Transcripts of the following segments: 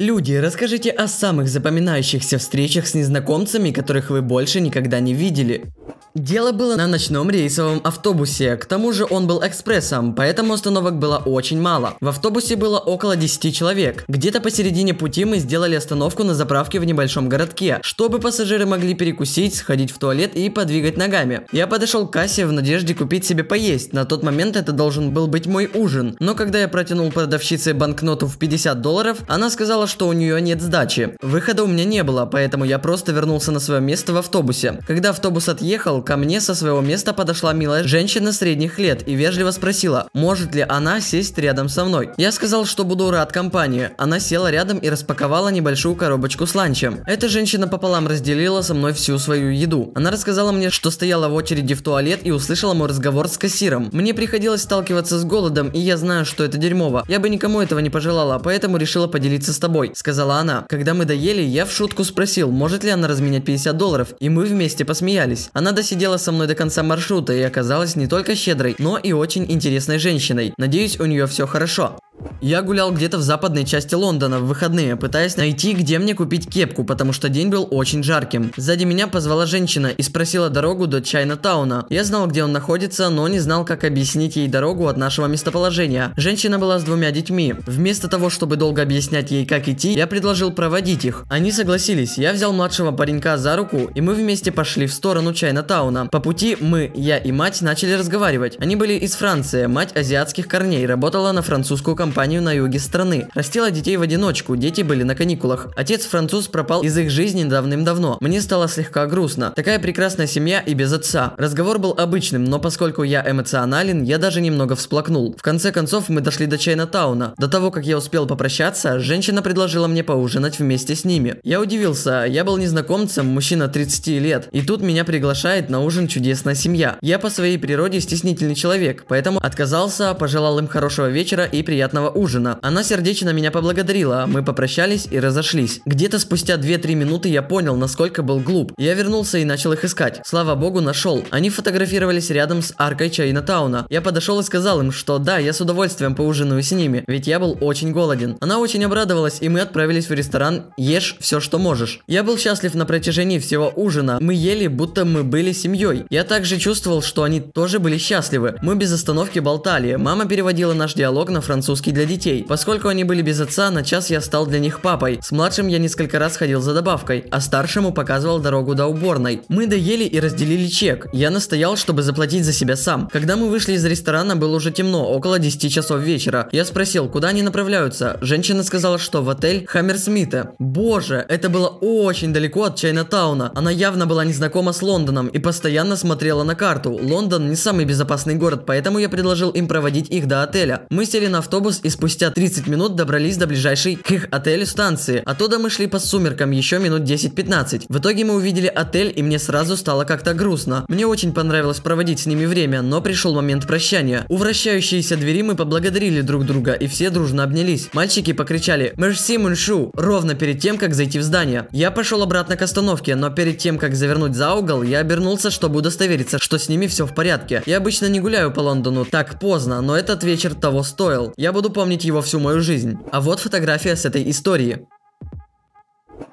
Люди, расскажите о самых запоминающихся встречах с незнакомцами, которых вы больше никогда не видели. Дело было на ночном рейсовом автобусе, к тому же он был экспрессом, поэтому остановок было очень мало. В автобусе было около 10 человек. Где-то посередине пути мы сделали остановку на заправке в небольшом городке, чтобы пассажиры могли перекусить, сходить в туалет и подвигать ногами. Я подошел к кассе в надежде купить себе поесть, на тот момент это должен был быть мой ужин, но когда я протянул продавщице банкноту в 50 долларов, она сказала, что у нее нет сдачи. Выхода у меня не было, поэтому я просто вернулся на свое место в автобусе. Когда автобус отъехал, ко мне со своего места подошла милая женщина средних лет и вежливо спросила, может ли она сесть рядом со мной. Я сказал, что буду рад компании. Она села рядом и распаковала небольшую коробочку с ланчем. Эта женщина пополам разделила со мной всю свою еду. Она рассказала мне, что стояла в очереди в туалет и услышала мой разговор с кассиром. Мне приходилось сталкиваться с голодом, и я знаю, что это дерьмово. Я бы никому этого не пожелала, поэтому решила поделиться с тобой, сказала она. Когда мы доели, я в шутку спросил, может ли она разменять 50 долларов, и мы вместе посмеялись. Она до просидела со мной до конца маршрута и оказалась не только щедрой, но и очень интересной женщиной. Надеюсь, у нее все хорошо. Я гулял где-то в западной части Лондона в выходные, пытаясь найти, где мне купить кепку, потому что день был очень жарким. Сзади меня позвала женщина и спросила дорогу до Чайна-тауна. Я знал, где он находится, но не знал, как объяснить ей дорогу от нашего местоположения. Женщина была с двумя детьми. Вместо того, чтобы долго объяснять ей, как идти, я предложил проводить их. Они согласились. Я взял младшего паренька за руку, и мы вместе пошли в сторону Чайна-тауна. По пути мы, я и мать начали разговаривать. Они были из Франции, мать азиатских корней, работала на французскую компанию компанию на юге страны. Растила детей в одиночку, дети были на каникулах. Отец француз пропал из их жизни давным-давно. Мне стало слегка грустно. Такая прекрасная семья и без отца. Разговор был обычным, но поскольку я эмоционален, я даже немного всплакнул. В конце концов, мы дошли до Чайнатауна. До того, как я успел попрощаться, женщина предложила мне поужинать вместе с ними. Я удивился, я был незнакомцем, мужчина 30 лет, и тут меня приглашает на ужин чудесная семья. Я по своей природе стеснительный человек, поэтому отказался, пожелал им хорошего вечера и приятного вкусного ужина. Она сердечно меня поблагодарила, а мы попрощались и разошлись. Где-то спустя 2-3 минуты я понял, насколько был глуп. Я вернулся и начал их искать. Слава богу, нашел. Они фотографировались рядом с аркой Чайнатауна. Я подошел и сказал им, что да, я с удовольствием поужинаю с ними, ведь я был очень голоден. Она очень обрадовалась, и мы отправились в ресторан «Ешь все, что можешь». Я был счастлив на протяжении всего ужина. Мы ели, будто мы были семьей. Я также чувствовал, что они тоже были счастливы. Мы без остановки болтали. Мама переводила наш диалог на французский сказки для детей. Поскольку они были без отца, на час я стал для них папой. С младшим я несколько раз ходил за добавкой, а старшему показывал дорогу до уборной. Мы доели и разделили чек. Я настоял, чтобы заплатить за себя сам. Когда мы вышли из ресторана, было уже темно, около 10 часов вечера. Я спросил, куда они направляются. Женщина сказала, что в отель Хаммерсмита. Боже, это было очень далеко от Чайнатауна. Она явно была незнакома с Лондоном и постоянно смотрела на карту. Лондон не самый безопасный город, поэтому я предложил им проводить их до отеля. Мы сели на автобус и спустя 30 минут добрались до ближайшей к их отелю станции. Оттуда а мы шли по сумеркам еще минут 10-15. В итоге мы увидели отель и мне сразу стало как-то грустно. Мне очень понравилось проводить с ними время, но пришел момент прощания. У вращающейся двери мы поблагодарили друг друга и все дружно обнялись. Мальчики покричали «Мерси Муншу!» ровно перед тем, как зайти в здание. Я пошел обратно к остановке, но перед тем, как завернуть за угол, я обернулся, чтобы удостовериться, что с ними все в порядке. Я обычно не гуляю по Лондону так поздно, но этот вечер того стоил. Я был буду помнить его всю мою жизнь. А вот фотография с этой истории.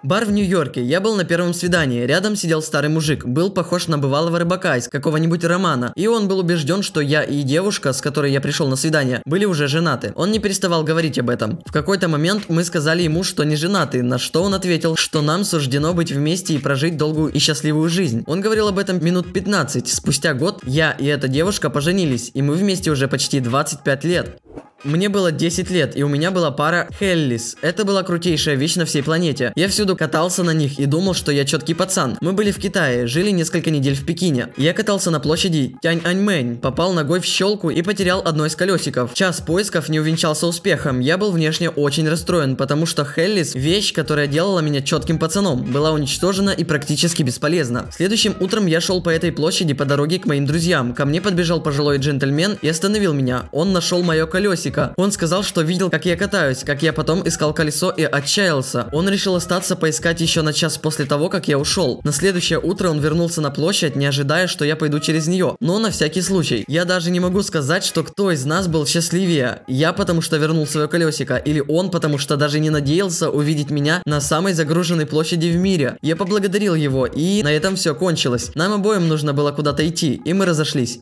Бар в Нью-Йорке. Я был на первом свидании. Рядом сидел старый мужик. Был похож на бывалого рыбака из какого-нибудь романа. И он был убежден, что я и девушка, с которой я пришел на свидание, были уже женаты. Он не переставал говорить об этом. В какой-то момент мы сказали ему, что не женаты, на что он ответил, что нам суждено быть вместе и прожить долгую и счастливую жизнь. Он говорил об этом минут 15. Спустя год я и эта девушка поженились, и мы вместе уже почти 25 лет. Мне было 10 лет, и у меня была пара Хеллис. Это была крутейшая вещь на всей планете. Я всюду катался на них и думал, что я четкий пацан. Мы были в Китае, жили несколько недель в Пекине. Я катался на площади Тяньаньмэнь, попал ногой в щелку и потерял одно из колесиков. Час поисков не увенчался успехом. Я был внешне очень расстроен, потому что Хеллис, вещь, которая делала меня четким пацаном, была уничтожена и практически бесполезна. Следующим утром я шел по этой площади по дороге к моим друзьям. Ко мне подбежал пожилой джентльмен и остановил меня. Он нашел мое колесико Фиксика. Он сказал, что видел, как я катаюсь, как я потом искал колесо и отчаялся. Он решил остаться поискать еще на час после того, как я ушел. На следующее утро он вернулся на площадь, не ожидая, что я пойду через нее. Но на всякий случай. Я даже не могу сказать, что кто из нас был счастливее. Я потому что вернул свое колесико, или он потому что даже не надеялся увидеть меня на самой загруженной площади в мире. Я поблагодарил его, и на этом все кончилось. Нам обоим нужно было куда-то идти, и мы разошлись.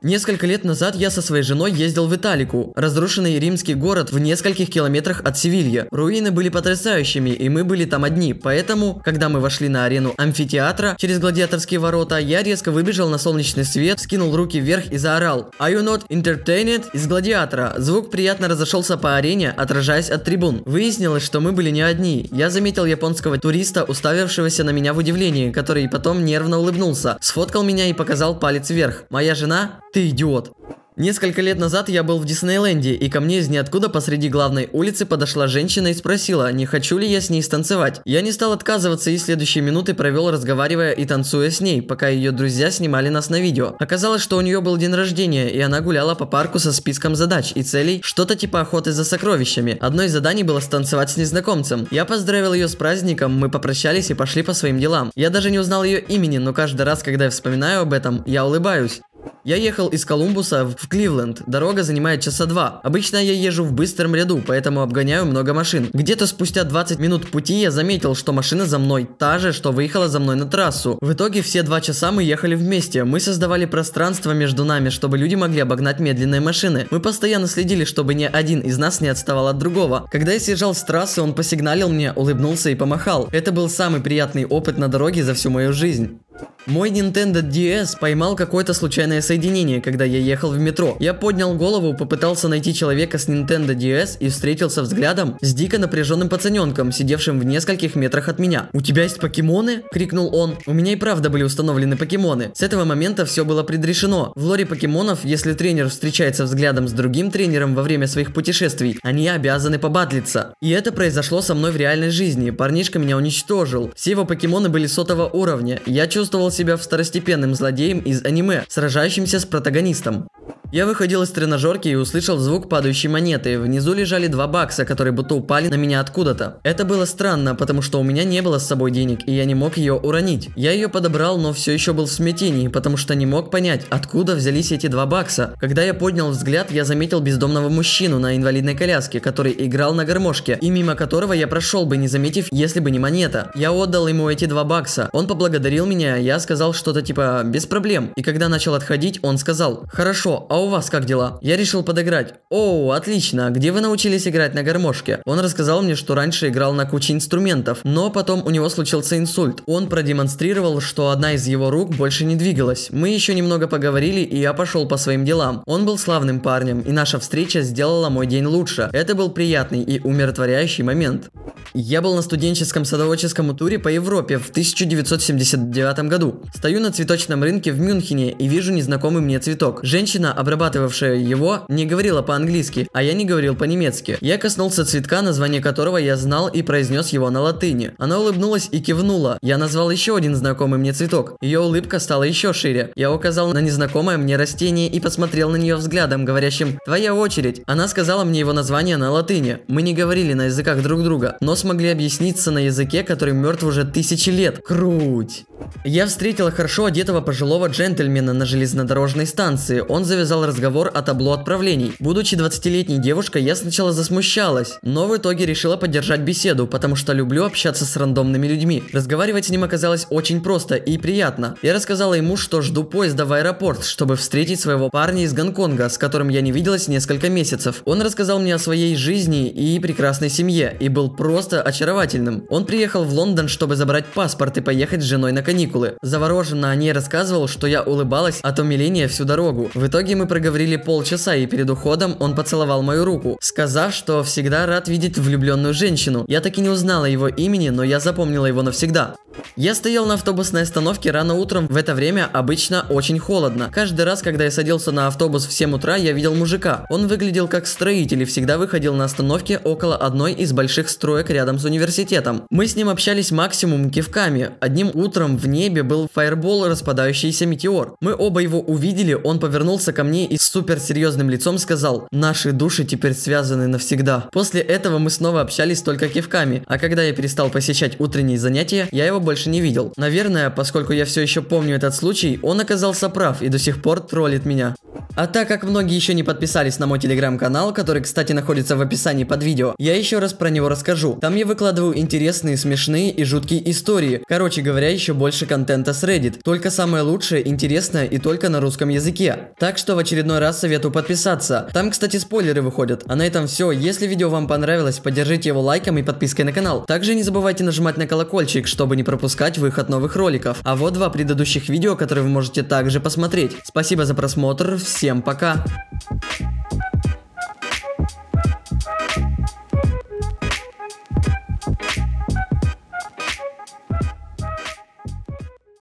Несколько лет назад я со своей женой ездил в Италику, разрушенный римский город в нескольких километрах от Севилья. Руины были потрясающими, и мы были там одни, поэтому, когда мы вошли на арену амфитеатра через гладиаторские ворота, я резко выбежал на солнечный свет, скинул руки вверх и заорал «Are you not entertained?» из гладиатора. Звук приятно разошелся по арене, отражаясь от трибун. Выяснилось, что мы были не одни. Я заметил японского туриста, уставившегося на меня в удивлении, который потом нервно улыбнулся, сфоткал меня и показал палец вверх. Моя жена ты идиот. Несколько лет назад я был в Диснейленде, и ко мне из ниоткуда посреди главной улицы подошла женщина и спросила, не хочу ли я с ней станцевать. Я не стал отказываться и следующие минуты провел, разговаривая и танцуя с ней, пока ее друзья снимали нас на видео. Оказалось, что у нее был день рождения, и она гуляла по парку со списком задач и целей, что-то типа охоты за сокровищами. Одно из заданий было станцевать с незнакомцем. Я поздравил ее с праздником, мы попрощались и пошли по своим делам. Я даже не узнал ее имени, но каждый раз, когда я вспоминаю об этом, я улыбаюсь. Я ехал из Колумбуса в Кливленд. Дорога занимает часа два. Обычно я езжу в быстром ряду, поэтому обгоняю много машин. Где-то спустя 20 минут пути я заметил, что машина за мной та же, что выехала за мной на трассу. В итоге все два часа мы ехали вместе. Мы создавали пространство между нами, чтобы люди могли обогнать медленные машины. Мы постоянно следили, чтобы ни один из нас не отставал от другого. Когда я съезжал с трассы, он посигналил мне, улыбнулся и помахал. Это был самый приятный опыт на дороге за всю мою жизнь. Мой Nintendo DS поймал какое-то случайное соединение, когда я ехал в метро. Я поднял голову, попытался найти человека с Nintendo DS и встретился взглядом с дико напряженным пацаненком, сидевшим в нескольких метрах от меня. «У тебя есть покемоны?» – крикнул он. У меня и правда были установлены покемоны. С этого момента все было предрешено. В лоре покемонов, если тренер встречается взглядом с другим тренером во время своих путешествий, они обязаны побатлиться. И это произошло со мной в реальной жизни. Парнишка меня уничтожил. Все его покемоны были сотого уровня. Я чувствую чувствовал себя второстепенным злодеем из аниме, сражающимся с протагонистом. Я выходил из тренажерки и услышал звук падающей монеты. Внизу лежали два бакса, которые будто упали на меня откуда-то. Это было странно, потому что у меня не было с собой денег, и я не мог ее уронить. Я ее подобрал, но все еще был в смятении, потому что не мог понять, откуда взялись эти два бакса. Когда я поднял взгляд, я заметил бездомного мужчину на инвалидной коляске, который играл на гармошке, и мимо которого я прошел бы, не заметив, если бы не монета. Я отдал ему эти два бакса. Он поблагодарил меня, я сказал что-то типа «без проблем». И когда начал отходить, он сказал «хорошо, а а у вас как дела? Я решил подыграть. О, отлично, где вы научились играть на гармошке? Он рассказал мне, что раньше играл на куче инструментов, но потом у него случился инсульт. Он продемонстрировал, что одна из его рук больше не двигалась. Мы еще немного поговорили, и я пошел по своим делам. Он был славным парнем, и наша встреча сделала мой день лучше. Это был приятный и умиротворяющий момент. Я был на студенческом садоводческом туре по Европе в 1979 году. Стою на цветочном рынке в Мюнхене и вижу незнакомый мне цветок. Женщина, обрабатывавшая его, не говорила по-английски, а я не говорил по-немецки. Я коснулся цветка, название которого я знал и произнес его на латыни. Она улыбнулась и кивнула. Я назвал еще один знакомый мне цветок. Ее улыбка стала еще шире. Я указал на незнакомое мне растение и посмотрел на нее взглядом, говорящим «Твоя очередь». Она сказала мне его название на латыни. Мы не говорили на языках друг друга, но смогли объясниться на языке, который мертв уже тысячи лет. Круть! Я встретила хорошо одетого пожилого джентльмена на железнодорожной станции. Он завязал разговор о табло отправлений. Будучи 20-летней девушкой, я сначала засмущалась, но в итоге решила поддержать беседу, потому что люблю общаться с рандомными людьми. Разговаривать с ним оказалось очень просто и приятно. Я рассказала ему, что жду поезда в аэропорт, чтобы встретить своего парня из Гонконга, с которым я не виделась несколько месяцев. Он рассказал мне о своей жизни и прекрасной семье, и был просто просто очаровательным. Он приехал в Лондон, чтобы забрать паспорт и поехать с женой на каникулы. Завороженно о ней рассказывал, что я улыбалась от умиления всю дорогу. В итоге мы проговорили полчаса, и перед уходом он поцеловал мою руку, сказав, что всегда рад видеть влюбленную женщину. Я так и не узнала его имени, но я запомнила его навсегда. Я стоял на автобусной остановке рано утром, в это время обычно очень холодно. Каждый раз, когда я садился на автобус в 7 утра, я видел мужика. Он выглядел как строитель и всегда выходил на остановке около одной из больших строек рядом с университетом. Мы с ним общались максимум кивками. Одним утром в небе был фаербол, распадающийся метеор. Мы оба его увидели, он повернулся ко мне и с суперсерьезным лицом сказал «Наши души теперь связаны навсегда». После этого мы снова общались только кивками, а когда я перестал посещать утренние занятия, я его больше не видел. Наверное, поскольку я все еще помню этот случай, он оказался прав и до сих пор троллит меня. А так как многие еще не подписались на мой телеграм-канал, который, кстати, находится в описании под видео, я еще раз про него расскажу. Там я выкладываю интересные, смешные и жуткие истории. Короче говоря, еще больше контента с Reddit. Только самое лучшее, интересное и только на русском языке. Так что в очередной раз советую подписаться. Там, кстати, спойлеры выходят. А на этом все. Если видео вам понравилось, поддержите его лайком и подпиской на канал. Также не забывайте нажимать на колокольчик, чтобы не пропустить пропускать выход новых роликов. А вот два предыдущих видео, которые вы можете также посмотреть. Спасибо за просмотр, всем пока!